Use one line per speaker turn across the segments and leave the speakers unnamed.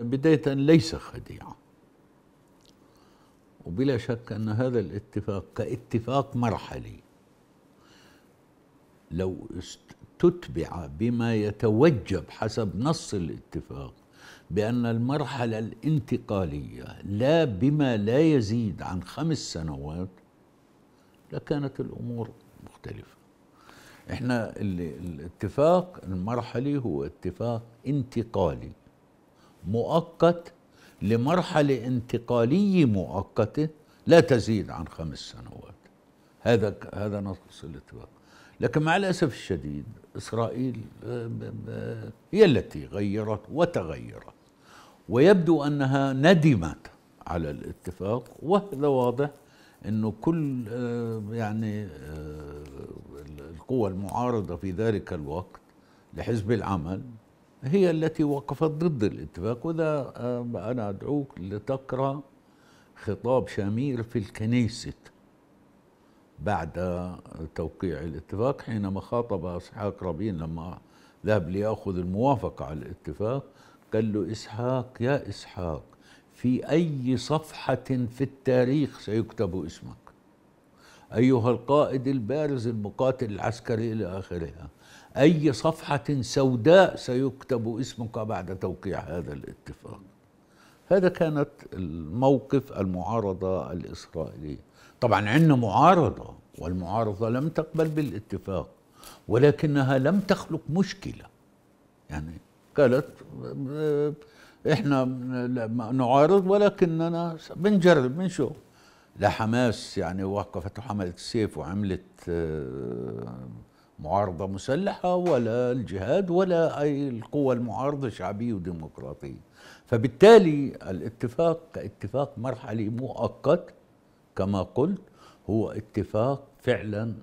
بداية ليس خديعة وبلا شك أن هذا الاتفاق كاتفاق مرحلي لو تتبع بما يتوجب حسب نص الاتفاق بأن المرحلة الانتقالية لا بما لا يزيد عن خمس سنوات لكانت الأمور مختلفة احنا الاتفاق المرحلي هو اتفاق انتقالي مؤقت لمرحلة انتقالية مؤقتة لا تزيد عن خمس سنوات هذا هذا نص الاتفاق لكن مع الأسف الشديد إسرائيل آه، هي التي غيرت وتغيرت ويبدو أنها ندمت على الاتفاق وهذا واضح أنه كل آه، يعني آه، القوى المعارضة في ذلك الوقت لحزب العمل هي التي وقفت ضد الاتفاق وده أنا أدعوك لتقرأ خطاب شامير في الكنيسة بعد توقيع الاتفاق حينما خاطب إسحاق رابين لما ذهب ليأخذ الموافقة على الاتفاق قال له إسحاق يا إسحاق في أي صفحة في التاريخ سيكتب اسمك أيها القائد البارز المقاتل العسكري إلى آخرها أي صفحة سوداء سيكتب اسمك بعد توقيع هذا الاتفاق هذا كانت الموقف المعارضة الإسرائيلية طبعا عندنا معارضة والمعارضة لم تقبل بالاتفاق ولكنها لم تخلق مشكلة يعني قالت احنا نعارض ولكننا بنجرب بنشوف لا حماس يعني وقفت وحملت السيف وعملت معارضة مسلحة ولا الجهاد ولا أي القوى المعارضة شعبية وديمقراطية فبالتالي الاتفاق كاتفاق مرحلي مؤقت كما قلت هو اتفاق فعلا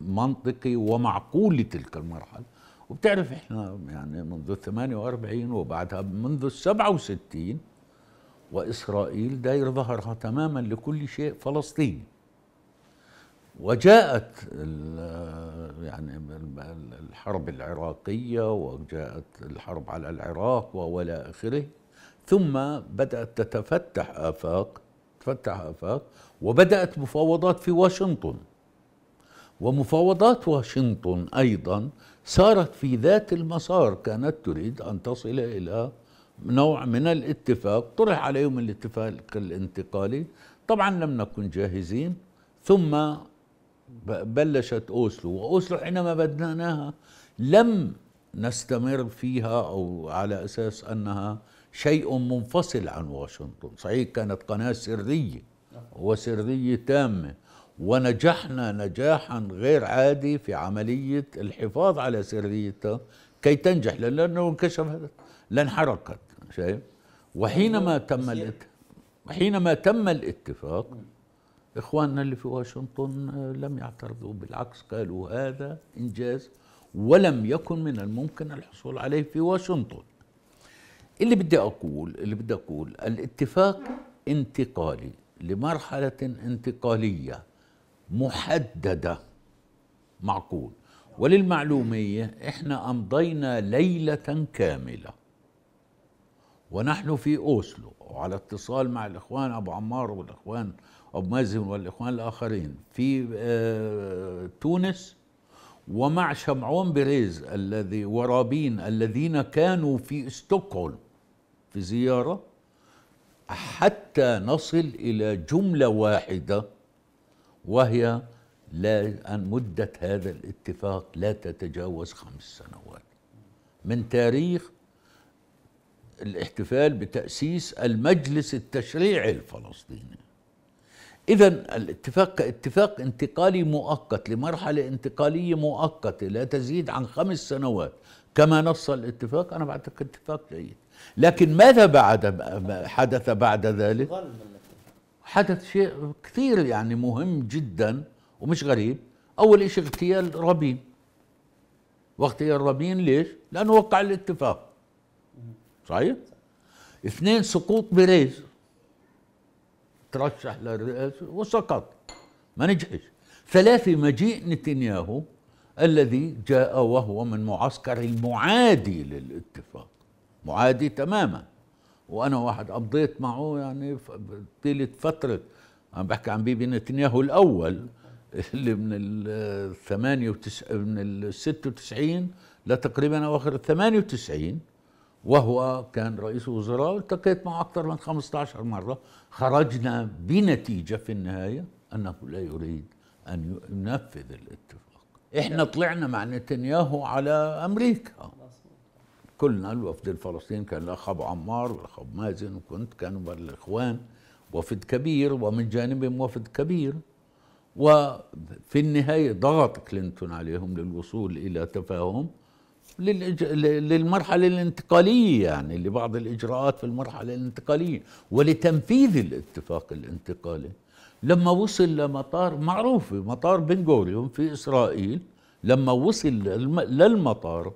منطقي ومعقول لتلك المرحلة وبتعرف احنا يعني منذ ال 48 وبعدها منذ ال 67 واسرائيل داير ظهرها تماما لكل شيء فلسطيني وجاءت يعني الحرب العراقية وجاءت الحرب على العراق وإلى آخره ثم بدأت تتفتح آفاق تفتح آفاق وبدأت مفاوضات في واشنطن ومفاوضات واشنطن أيضا صارت في ذات المسار كانت تريد أن تصل إلى نوع من الاتفاق طرح عليهم الاتفاق الانتقالي طبعا لم نكن جاهزين ثم بلشت أوسلو وأوسلو حينما بدناها لم نستمر فيها أو على أساس أنها شيء منفصل عن واشنطن صحيح كانت قناة سرية وسرية تامة ونجحنا نجاحا غير عادي في عملية الحفاظ على سريتها كي تنجح لأنه انكشفت لانحرقت شايف وحينما تم الاتفاق وحينما تم الاتفاق إخواننا اللي في واشنطن آه، لم يعترضوا بالعكس قالوا هذا إنجاز ولم يكن من الممكن الحصول عليه في واشنطن اللي بدي أقول اللي بدي أقول الاتفاق انتقالي لمرحلة انتقالية محددة معقول وللمعلومية احنا أمضينا ليلة كاملة ونحن في أوسلو وعلى اتصال مع الإخوان أبو عمار والإخوان أبو مازن والإخوان الآخرين في آه، تونس ومع شمعون بريز الذي ورابين الذين كانوا في ستوكهولم في زيارة حتى نصل إلى جملة واحدة وهي لا أن مدة هذا الاتفاق لا تتجاوز خمس سنوات من تاريخ الاحتفال بتأسيس المجلس التشريعي الفلسطيني إذا الاتفاق كاتفاق انتقالي مؤقت لمرحلة انتقالية مؤقتة لا تزيد عن خمس سنوات كما نص الاتفاق أنا بعتقد اتفاق جيد لكن ماذا بعد حدث بعد ذلك؟ حدث شيء كثير يعني مهم جدا ومش غريب أول شيء اغتيال رابين واغتيال رابين ليش؟ لأنه وقع الاتفاق صحيح؟ اثنين سقوط بريز ترشح للرئاسة وسقط ما نجحش ثلاثة مجيء نتنياهو الذي جاء وهو من معسكر المعادي للاتفاق معادي تماما وانا واحد قضيت معه يعني طيله فتره عم بحكي عن بيبي نتنياهو الاول اللي من ال 98 من ال 96 لتقريبا اواخر ال 98 وهو كان رئيس وزراء التقيت معه أكثر من 15 مرة خرجنا بنتيجة في النهاية أنه لا يريد أن ينفذ الاتفاق إحنا طلعنا مع نتنياهو على أمريكا كلنا الوفد الفلسطيني كان الأخ عمار والأخ مازن وكنت كانوا الإخوان وفد كبير ومن جانبهم وفد كبير وفي النهاية ضغط كلينتون عليهم للوصول إلى تفاهم للإج... للمرحلة الانتقالية يعني لبعض الإجراءات في المرحلة الانتقالية ولتنفيذ الاتفاق الانتقالي لما وصل لمطار معروف مطار بن غوريون في إسرائيل لما وصل للم... للمطار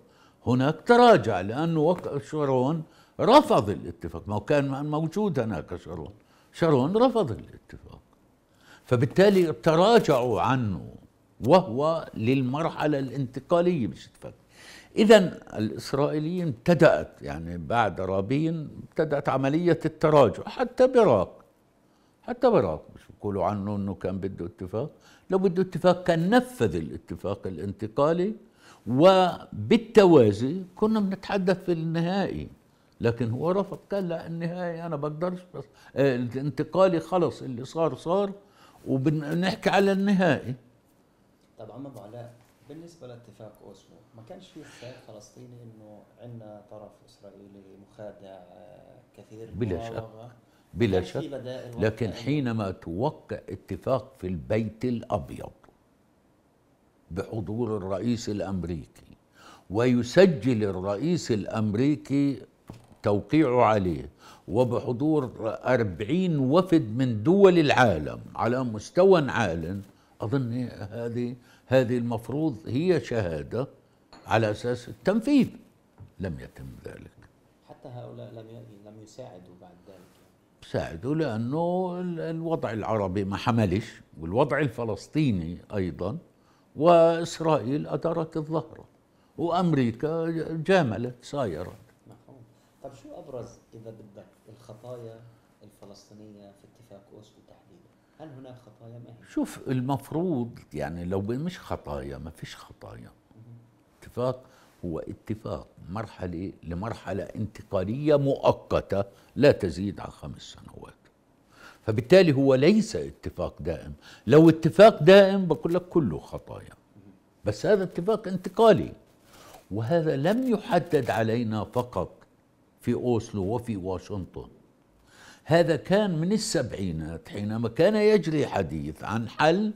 هناك تراجع لأنه شارون رفض الاتفاق ما كان موجود هناك شارون شارون رفض الاتفاق فبالتالي تراجعوا عنه وهو للمرحلة الانتقالية مش اتفاق إذا الإسرائيليين ابتدأت يعني بعد رابين ابتدأت عملية التراجع حتى براق حتى براق مش بيقولوا عنه انه كان بده اتفاق لو بده اتفاق كان نفذ الاتفاق الانتقالي وبالتوازي كنا بنتحدث في النهائي لكن هو رفض قال لا النهائي انا بقدرش بس آه، الانتقالي خلص اللي صار صار وبنحكي على النهائي طبعا ابو علاء بالنسبه لاتفاق اوسلو ما كانش في خيار فلسطيني انه عندنا طرف اسرائيلي مخادع آه، كثير بلا شك بلا شك لكن حينما توقع اتفاق في البيت الابيض بحضور الرئيس الامريكي ويسجل الرئيس الامريكي توقيعه عليه وبحضور أربعين وفد من دول العالم على مستوى عال أظن هذه هذه المفروض هي شهادة على أساس التنفيذ لم يتم ذلك حتى هؤلاء لم لم يساعدوا بعد ذلك ساعدوا لأنه الوضع العربي ما حملش والوضع الفلسطيني أيضا وإسرائيل ادارت الظهر وأمريكا جاملت سايرت مفهوم طب شو أبرز إذا بدك الخطايا الفلسطينية في اتفاق أوسلو تحديدا هل هناك خطايا ما هي؟ شوف المفروض يعني لو مش خطايا ما فيش خطايا اتفاق هو اتفاق مرحلة إيه؟ لمرحلة انتقالية مؤقتة لا تزيد عن خمس سنوات فبالتالي هو ليس اتفاق دائم لو اتفاق دائم بقول لك كله خطايا بس هذا اتفاق انتقالي وهذا لم يحدد علينا فقط في أوسلو وفي واشنطن هذا كان من السبعينات حينما كان يجري حديث عن حل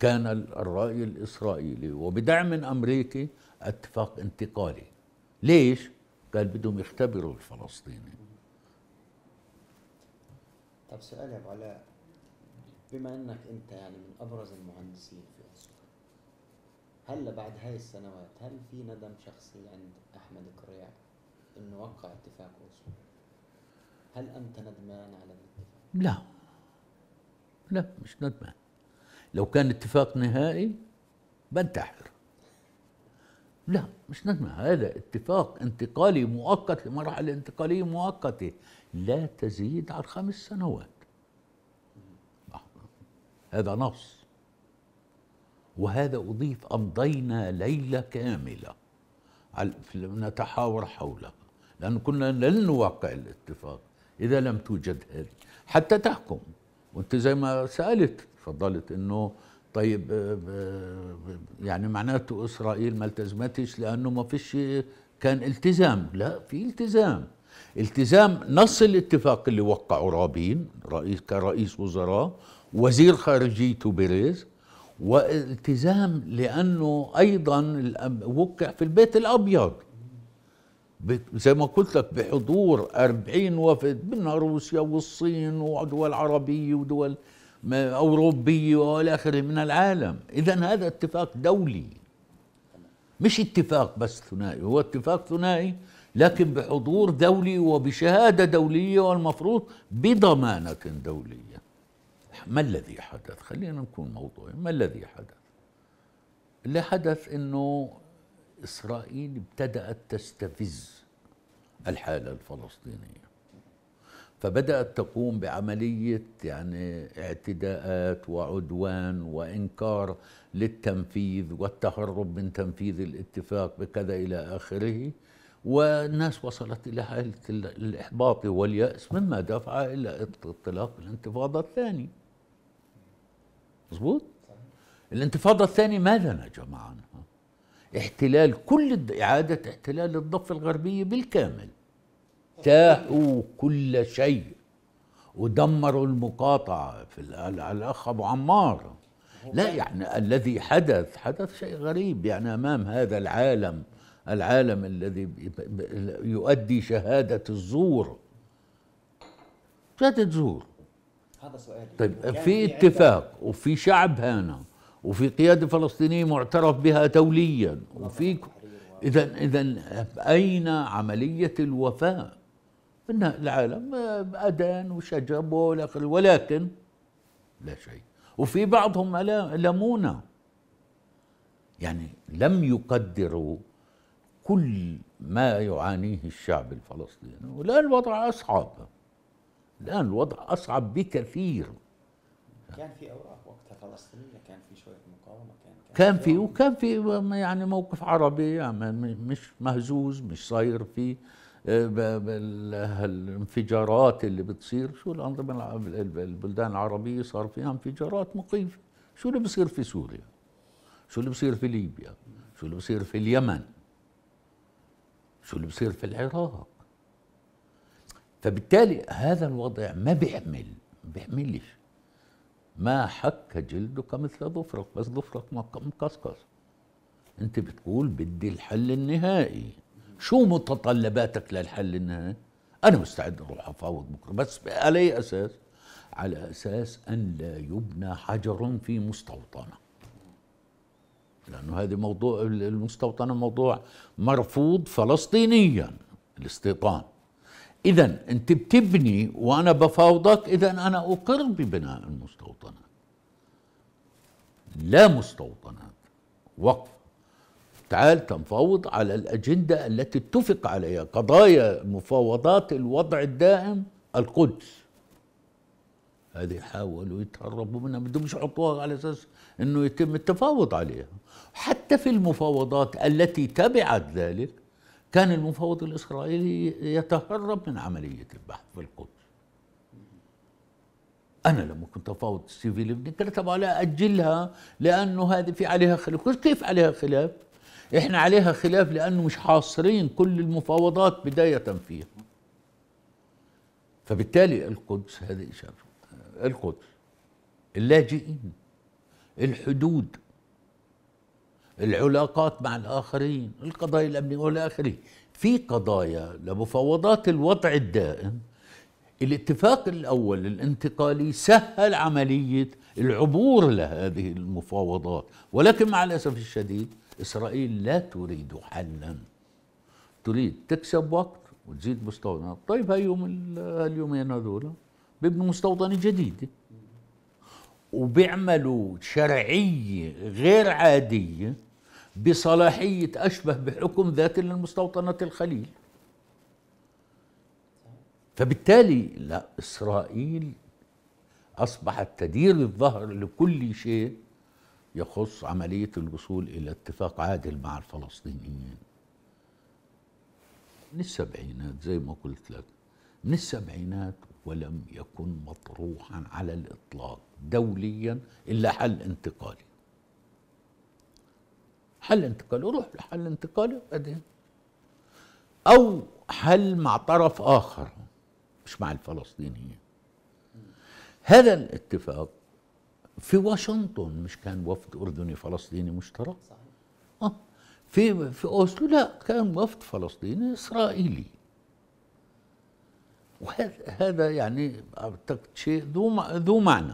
كان الرأي الإسرائيلي وبدعم أمريكي اتفاق انتقالي ليش؟ قال بدهم يختبروا الفلسطيني طب سؤال يا ابو علاء بما انك انت يعني من ابرز المهندسين في اسيوط هل بعد هاي السنوات هل في ندم شخصي عند احمد كريع انه وقع اتفاق اوسلو؟ هل أنت ندمان على الاتفاق؟ لا لا مش ندمان لو كان اتفاق نهائي بنتحر لا مش ندمان هذا اتفاق انتقالي مؤقت لمرحلة انتقالية مؤقتة لا تزيد عن خمس سنوات هذا نص وهذا أضيف أمضينا ليلة كاملة نتحاور حوله لأن كنا لن نوقع الاتفاق إذا لم توجد هذه حتى تحكم وأنت زي ما سألت تفضلت أنه طيب آه، آه، يعني معناته إسرائيل ما التزمتش لأنه ما فيش كان التزام لا في التزام التزام نص الاتفاق اللي وقعه رابين رئيس كرئيس وزراء وزير خارجيته بيريز والتزام لانه ايضا وقع في البيت الابيض زي ما قلت لك بحضور 40 وفد منها روسيا والصين ودول عربية ودول أوروبية وإلى آخره من العالم إذا هذا اتفاق دولي مش اتفاق بس ثنائي هو اتفاق ثنائي لكن بحضور دولي وبشهادة دولية والمفروض بضمانة دولية ما الذي حدث خلينا نكون موضوعي ما الذي حدث اللي حدث انه إسرائيل ابتدأت تستفز الحالة الفلسطينية فبدأت تقوم بعملية يعني اعتداءات وعدوان وإنكار للتنفيذ والتهرب من تنفيذ الاتفاق بكذا إلى آخره والناس وصلت إلى حالة الإحباط واليأس مما دفع إلى اطلاق الانتفاضة الثانية مظبوط الانتفاضة الثانية ماذا نجم عنها احتلال كل إعادة احتلال الضفة الغربية بالكامل تاهوا كل شيء ودمروا المقاطعة في على الأخ أبو عمار لا يعني الذي حدث حدث شيء غريب يعني أمام هذا العالم العالم الذي يؤدي شهادة الزور شهادة زور هذا سؤال طيب في اتفاق وفي شعب هنا وفي قيادة فلسطينية معترف بها دوليا وفي إذا إذا أين عملية الوفاء؟ إن العالم أذان وشجب ولكن لا شيء وفي بعضهم لمونا يعني لم يقدروا كل ما يعانيه الشعب الفلسطيني والآن الوضع أصعب الآن الوضع أصعب بكثير كان في اوراق وقتها فلسطينيه كان في شويه مقاومه كان كان, كان في وكان في يعني موقف عربي يعني مش مهزوز مش صاير في آه، الانفجارات اللي بتصير شو الانظمه البلدان العربيه صار فيها انفجارات مخيفه شو اللي بصير في سوريا شو اللي بصير في ليبيا شو اللي بصير في اليمن شو اللي بصير في العراق فبالتالي هذا الوضع ما بيعمل ما بيعملش ما حك جلدك مثل ظفرك بس ظفرك مقصقص انت بتقول بدي الحل النهائي شو متطلباتك للحل النهائي انا مستعد اروح افاوض بكره بس على اي اساس على اساس ان لا يبنى حجر في مستوطنه لانه هذا موضوع المستوطنه موضوع مرفوض فلسطينيا الاستيطان اذا انت بتبني وانا بفاوضك اذا انا اقر ببناء المستوطنات لا مستوطنات وقف تعال تنفاوض على الاجنده التي اتفق عليها قضايا مفاوضات الوضع الدائم القدس هذه حاولوا يتهربوا منها بدهم يحطوها على اساس انه يتم التفاوض عليها حتى في المفاوضات التي تبعت ذلك كان المفوض الإسرائيلي يتهرب من عملية البحث في القدس أنا لما كنت أفاوض ستيفي ليفني قلت طبعا لا أجلها لأنه هذه في عليها خلاف كيف عليها خلاف؟ إحنا عليها خلاف لأنه مش حاصرين كل المفاوضات بداية فيها فبالتالي القدس هذه إشارة القدس اللاجئين الحدود العلاقات مع الآخرين القضايا الأمنية والى آخره في قضايا لمفاوضات الوضع الدائم الاتفاق الأول الانتقالي سهل عملية العبور لهذه المفاوضات ولكن مع الأسف الشديد إسرائيل لا تريد حلا تريد تكسب وقت وتزيد مستوطنات طيب هاليوم اليومين هذول بيبنوا مستوطنة جديدة وبيعملوا شرعية غير عادية بصلاحية أشبه بحكم ذات للمستوطنة الخليل فبالتالي لا إسرائيل أصبحت تدير الظهر لكل شيء يخص عملية الوصول إلى اتفاق عادل مع الفلسطينيين من السبعينات زي ما قلت لك من السبعينات ولم يكن مطروحا على الإطلاق دوليا إلا حل انتقالي حل انتقالي روح لحل انتقالي وبعدين او حل مع طرف اخر مش مع الفلسطينيين هذا الاتفاق في واشنطن مش كان وفد اردني فلسطيني مشترك صحيح اه في في اوسلو لا كان وفد فلسطيني اسرائيلي وهذا يعني شيء ذو ذو معنى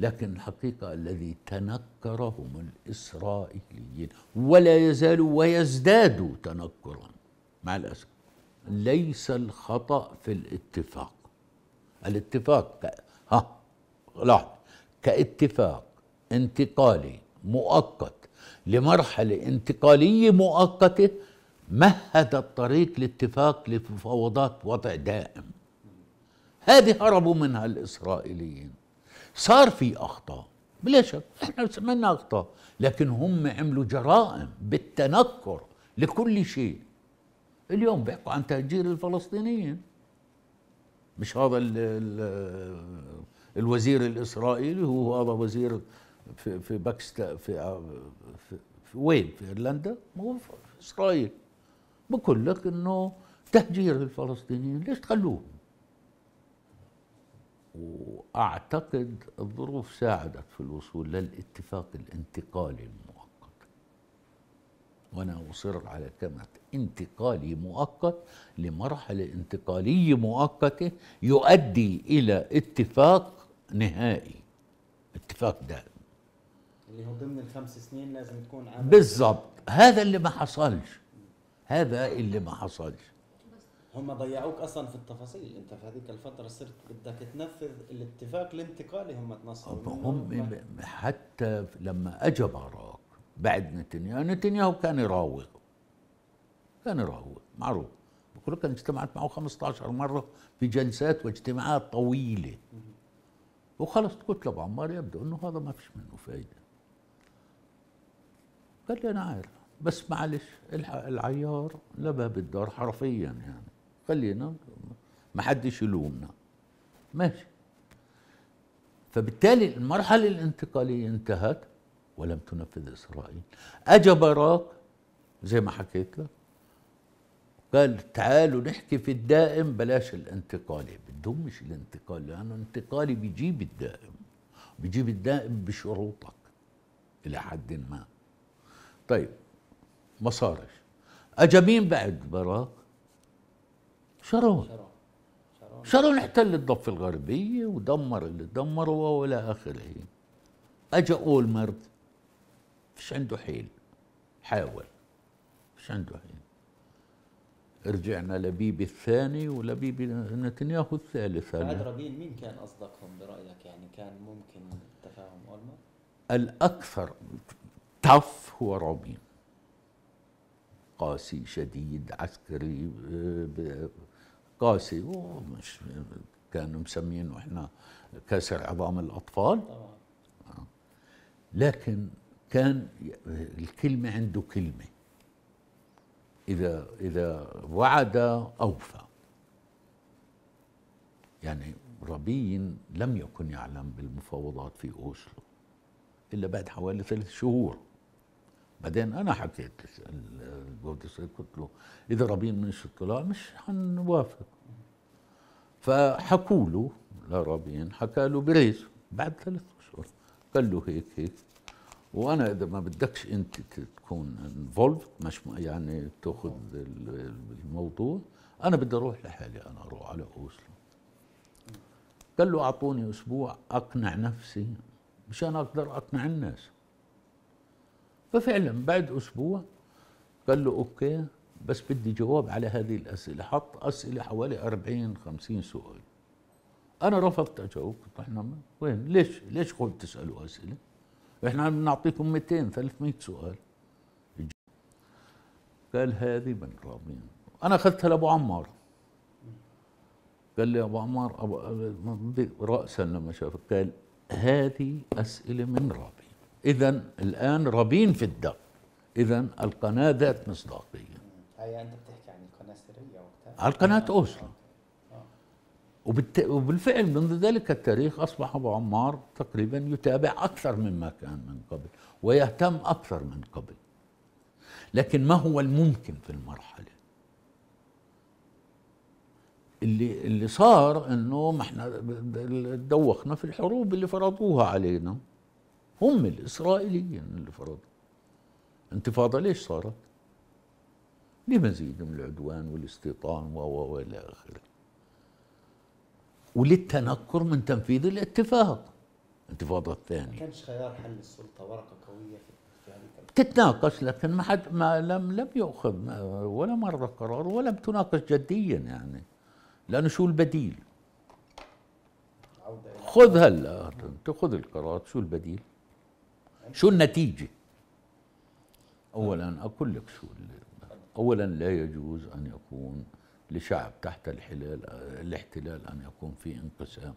لكن الحقيقة الذي تنكرهم الإسرائيليين ولا يزالوا ويزدادوا تنكرا مع الأسف ليس الخطأ في الاتفاق الاتفاق ك... ها لاحظ كاتفاق انتقالي مؤقت لمرحلة انتقالية مؤقتة مهد الطريق لاتفاق لمفاوضات وضع دائم هذه هربوا منها الإسرائيليين صار في اخطاء بلا شك احنا سمينا اخطاء لكن هم عملوا جرائم بالتنكر لكل شيء اليوم بيحكوا عن تهجير الفلسطينيين مش هذا ال ال الوزير الاسرائيلي هو هذا وزير في في باكستا في, في, في وين في ايرلندا هو في اسرائيل بقول لك انه تهجير الفلسطينيين ليش تخلوهم واعتقد الظروف ساعدت في الوصول للاتفاق الانتقالي المؤقت وانا اصر على كلمه انتقالي مؤقت لمرحله انتقاليه مؤقته يؤدي الى اتفاق نهائي اتفاق دائم اللي هو ضمن الخمس سنين لازم تكون عامل بالظبط هذا اللي ما حصلش هذا اللي ما حصلش هم ضيعوك اصلا في التفاصيل انت في هذيك الفتره صرت بدك تنفذ الاتفاق الانتقالي هم تنصروا هم حتى لما اجى باراك بعد نتنياهو نتنياهو كان يراوغ كان يراوغ معروف بقول لك انا اجتمعت معه 15 مره في جلسات واجتماعات طويله وخلص قلت له ابو عمار يبدو انه هذا ما فيش منه فايده قال لي انا عارف بس معلش العيار لباب الدار حرفيا يعني خلينا ما حدش يلومنا ماشي فبالتالي المرحلة الانتقالية انتهت ولم تنفذ إسرائيل أجا باراك زي ما حكيت لك قال تعالوا نحكي في الدائم بلاش الانتقالي بدهم مش الانتقالي لأنه يعني الانتقالي بيجيب الدائم بيجيب الدائم بشروطك إلى حد ما طيب ما صارش أجا مين بعد باراك شارون شارون احتل الضفة الغربية ودمر اللي دمروا وإلى آخره أجا أولمرت فيش عنده حيل حاول فيش عنده حيل رجعنا لبيبي الثاني ولبيبي نتنياهو الثالث بعد رابين مين كان أصدقهم برأيك يعني كان ممكن تفاهم أولمرت الأكثر تف هو رابين قاسي شديد عسكري آه، قاسي ومش كانوا مسمينه احنا كسر عظام الاطفال لكن كان الكلمه عنده كلمه اذا اذا وعد اوفى يعني ربين لم يكن يعلم بالمفاوضات في اوسلو الا بعد حوالي ثلاث شهور بعدين انا حكيت قلت له اذا رابين مش طلع مش حنوافق فحكوا له العربيين حكى له بريز بعد ثلاث اشهر قال له هيك هيك وانا اذا ما بدكش انت تكون انفولفد مش يعني تاخذ الموضوع انا بدي اروح لحالي انا اروح على اوسلو قال له اعطوني اسبوع اقنع نفسي مشان اقدر اقنع الناس ففعلا بعد اسبوع قال له اوكي بس بدي جواب على هذه الأسئلة حط أسئلة حوالي 40 50 سؤال أنا رفضت أجاوب قلت إحنا وين ليش ليش قلت تسألوا أسئلة إحنا بنعطيكم 200 300 سؤال قال هذه من راضين أنا أخذتها لأبو عمار قال لي أبو عمار أبو رأسا لما شافك قال هذه أسئلة من رابين إذا الآن رابين في الدق إذا القناة ذات مصداقية هي انت بتحكي عن القناه السريه وقتها على قناه اوسلو آه. وبالت... وبالفعل منذ ذلك التاريخ اصبح ابو عمار تقريبا يتابع اكثر مما كان من قبل ويهتم اكثر من قبل لكن ما هو الممكن في المرحله اللي اللي صار انه ما احنا دوخنا في الحروب اللي فرضوها علينا هم الاسرائيليين اللي فرضوا انتفاضه ليش صارت لمزيد من العدوان والاستيطان و الى اخره. وللتنكر من تنفيذ الاتفاق الانتفاضه الثانيه. ما كانش خيار حل السلطه ورقه قويه في تتناقش لكن ما حد ما لم لم يؤخذ ولا مره قرار ولم تناقش جديا يعني لانه شو البديل؟ خذ هلا خذ القرار شو البديل؟ شو النتيجه؟ اولا اقول لك شو أولا لا يجوز أن يكون لشعب تحت الحلال الاحتلال أن يكون في انقسام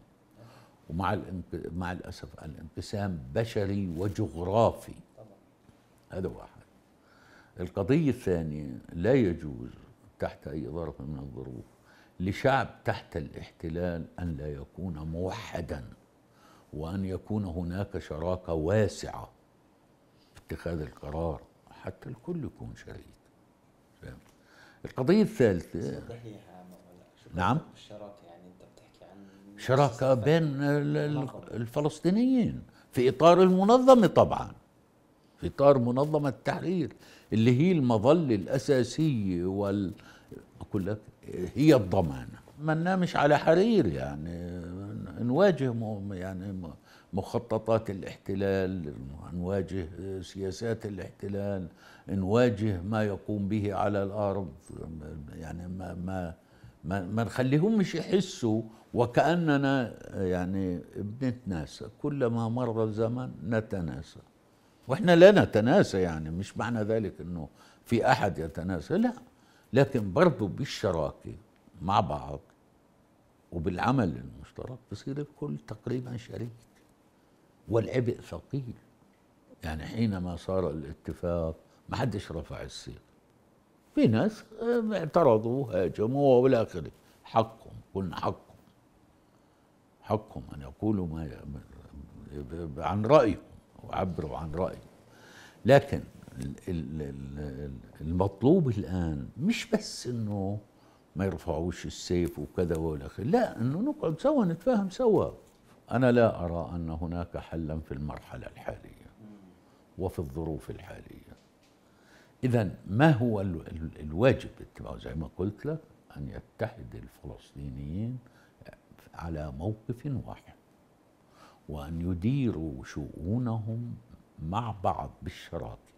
ومع الانق... مع الأسف الانقسام بشري وجغرافي هذا واحد القضية الثانية لا يجوز تحت أي ظرف من الظروف لشعب تحت الاحتلال أن لا يكون موحدا وأن يكون هناك شراكة واسعة في اتخاذ القرار حتى الكل يكون شريك القضية الثالثة نعم الشراكة يعني أنت بتحكي عن شراكة بين الفلسطينيين في إطار المنظمة طبعا في إطار منظمة التحرير اللي هي المظلة الأساسية وال أقول لك هي الضمانة ما ننامش على حرير يعني نواجه يعني مخططات الاحتلال نواجه سياسات الاحتلال نواجه ما يقوم به على الارض يعني ما ما ما, ما نخليهمش يحسوا وكاننا يعني بنتناسى كلما مر الزمن نتناسى واحنا لا نتناسى يعني مش معنى ذلك انه في احد يتناسى لا لكن برضه بالشراكه مع بعض وبالعمل المشترك بصير الكل تقريبا شريك والعبء ثقيل يعني حينما صار الاتفاق ما حدش رفع السيف في ناس آه، اعترضوا هاجموا والى اخره حقهم قلنا حقهم حقهم ان يقولوا ما عن رايهم وعبروا عن رايهم لكن المطلوب الان مش بس انه ما يرفعوش السيف وكذا والى اخره لا انه نقعد سوا نتفاهم سوا أنا لا أرى أن هناك حلا في المرحلة الحالية وفي الظروف الحالية إذا ما هو الواجب اتباعه زي ما قلت لك أن يتحد الفلسطينيين على موقف واحد وأن يديروا شؤونهم مع بعض بالشراكة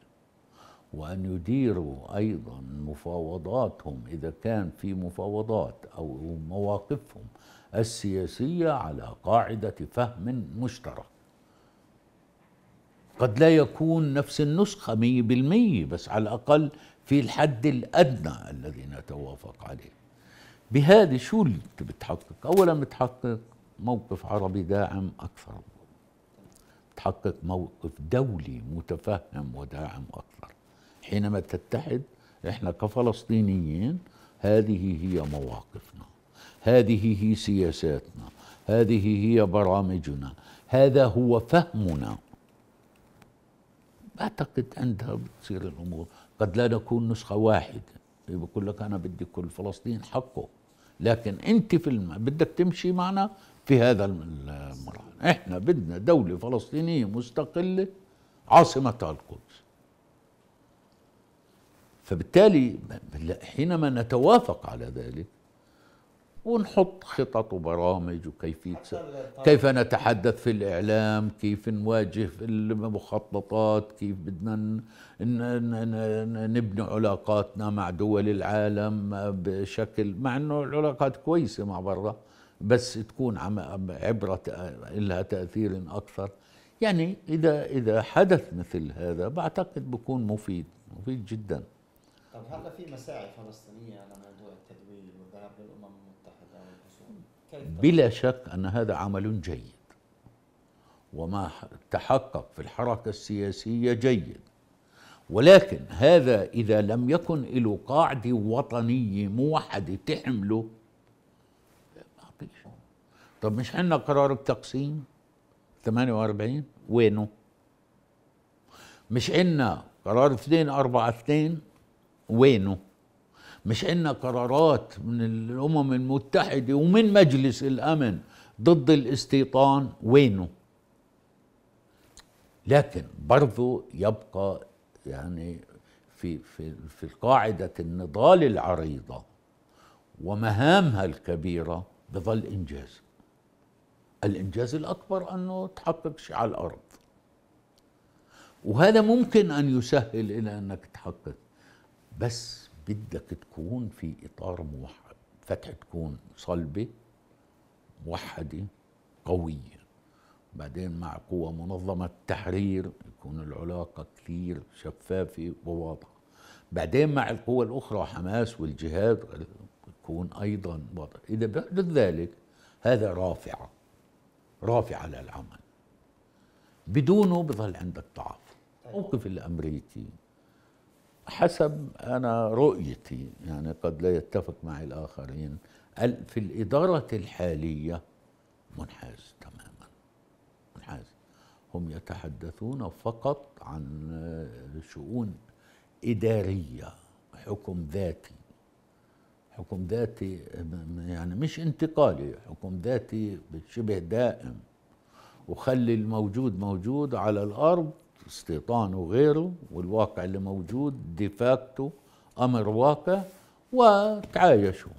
وأن يديروا أيضا مفاوضاتهم إذا كان في مفاوضات أو مواقفهم السياسية على قاعدة فهم مشترك قد لا يكون نفس النسخة مية بالمية بس على الأقل في الحد الأدنى الذي نتوافق عليه بهذه شو اللي بتحقق أولا بتحقق موقف عربي داعم أكثر بتحقق موقف دولي متفهم وداعم أكثر حينما تتحد احنا كفلسطينيين هذه هي مواقفنا هذه هي سياساتنا هذه هي برامجنا هذا هو فهمنا بعتقد عندها بتصير الامور قد لا نكون نسخه واحده بقول لك انا بدي كل فلسطين حقه لكن انت في الم... بدك تمشي معنا في هذا المرحله احنا بدنا دوله فلسطينيه مستقله عاصمتها القدس فبالتالي حينما نتوافق على ذلك ونحط خطط وبرامج وكيفية كيف نتحدث في الإعلام كيف نواجه في المخططات كيف بدنا نبني علاقاتنا مع دول العالم بشكل مع أنه العلاقات كويسة مع برا بس تكون عبرة لها تأثير أكثر يعني إذا إذا حدث مثل هذا بعتقد بكون مفيد مفيد جداً طب هلا في مساعي فلسطينيه على موضوع التدوير والذهاب للامم المتحده والحصول كيف بلا شك ان هذا عمل جيد وما تحقق في الحركه السياسيه جيد ولكن هذا اذا لم يكن له قاعده وطنيه موحده تحمله ما طب مش عندنا قرار التقسيم 48 وينه؟ مش عندنا قرار 2 4 2 وينه مش عنا قرارات من الامم المتحده ومن مجلس الامن ضد الاستيطان وينه لكن برضو يبقى يعني في في في قاعده النضال العريضه ومهامها الكبيره بظل انجاز الانجاز الاكبر انه تحقق شيء على الارض وهذا ممكن ان يسهل الى انك تحقق بس بدك تكون في اطار موحد فتح تكون صلبه موحده قويه بعدين مع قوى منظمه التحرير يكون العلاقه كثير شفافه وواضحه بعدين مع القوى الاخرى حماس والجهاد يكون ايضا واضح اذا بعد ذلك هذا رافعه رافعه للعمل بدونه بظل عندك ضعف الموقف الامريكي حسب أنا رؤيتي يعني قد لا يتفق معي الآخرين في الإدارة الحالية منحاز تماما منحاز هم يتحدثون فقط عن شؤون إدارية حكم ذاتي حكم ذاتي يعني مش انتقالي حكم ذاتي شبه دائم وخلي الموجود موجود على الأرض استيطان وغيره والواقع اللي موجود ديفاكتو امر واقع وتعايشوا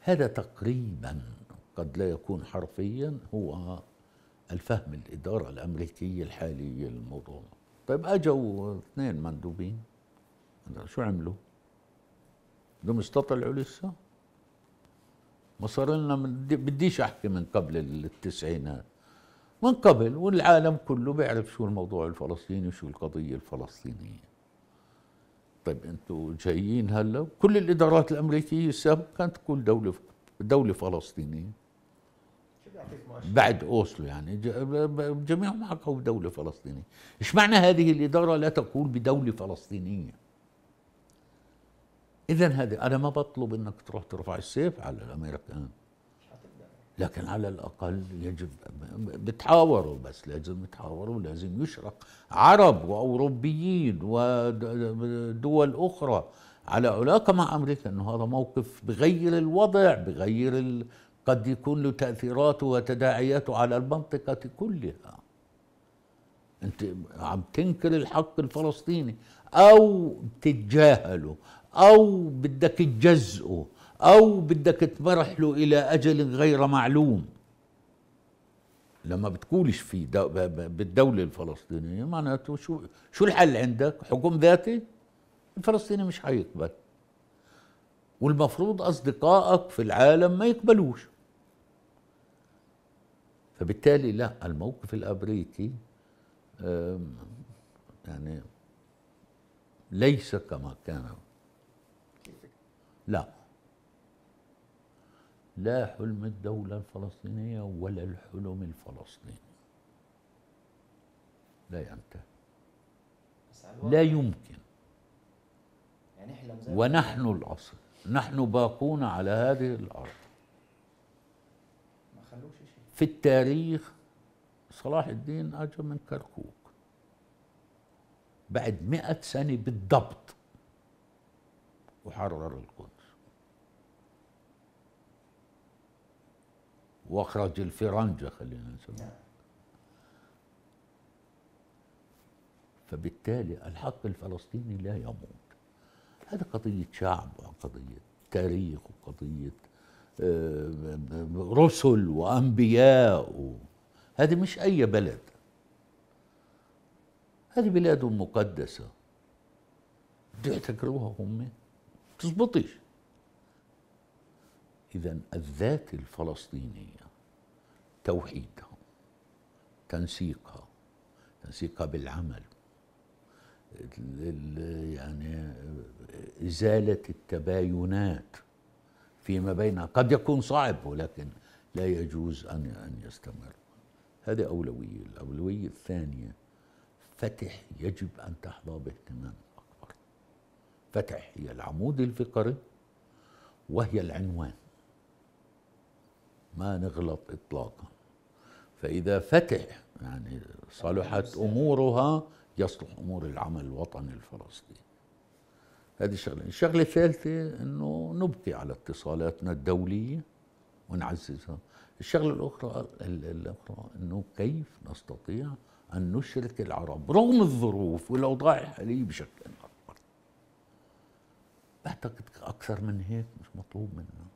هذا تقريبا قد لا يكون حرفيا هو الفهم الإدارة الأمريكية الحالية للموضوع طيب أجوا اثنين مندوبين شو عملوا بدهم استطلعوا لسه ما صار لنا بديش أحكي من قبل التسعينات من قبل والعالم كله بيعرف شو الموضوع الفلسطيني وشو القضية الفلسطينية طيب انتوا جايين هلا كل الادارات الامريكيه السابقه كانت كل دوله دوله فلسطينيه بعد اوسلو يعني جميعهم حكوا بدوله فلسطينيه ايش معنى هذه الاداره لا تقول بدوله فلسطينيه اذا هذا انا ما بطلب انك تروح ترفع السيف على الامريكان لكن على الأقل يجب بتحاوروا بس لازم يتحاوروا لازم يشرك عرب وأوروبيين ودول أخرى على علاقة مع أمريكا أنه هذا موقف بغير الوضع بغير ال... قد يكون له تأثيراته وتداعياته على المنطقة كلها أنت عم تنكر الحق الفلسطيني أو بتتجاهله أو بدك تجزئه او بدك تمرحله الى اجل غير معلوم لما بتقولش في بالدولة الفلسطينية معناته شو شو الحل عندك؟ حكم ذاتي؟ الفلسطيني مش حيقبل والمفروض أصدقائك في العالم ما يقبلوش فبالتالي لا الموقف الأمريكي يعني ليس كما كان لا لا حلم الدولة الفلسطينية ولا الحلم الفلسطيني لا ينتهي لا يمكن يعني ونحن الأصل نحن باقون على هذه الأرض في التاريخ صلاح الدين أجا من كركوك بعد مئة سنة بالضبط وحرر القدس واخرج الفرنجة خلينا نسميه نعم. فبالتالي الحق الفلسطيني لا يموت هذا قضية شعب وقضية تاريخ وقضية آه، رسل وأنبياء و... هذه مش أي بلد هذه بلاد مقدسة بيعتكروها هم بتزبطش إذا الذات الفلسطينية توحيدها تنسيقها تنسيقها بالعمل يعني إزالة التباينات فيما بينها قد يكون صعب ولكن لا يجوز أن أن يستمر هذه أولوية الأولوية الثانية فتح يجب أن تحظى باهتمام أكبر فتح هي العمود الفقري وهي العنوان ما نغلط إطلاقا فإذا فتح يعني صلحت أمورها يصلح أمور العمل الوطني الفلسطيني هذه شغلة الشغلة الثالثة أنه نبقي على اتصالاتنا الدولية ونعززها الشغلة الأخرى الأخرى أنه كيف نستطيع أن نشرك العرب رغم الظروف والأوضاع الحالية بشكل أكبر بعتقد أكثر من هيك مش مطلوب منا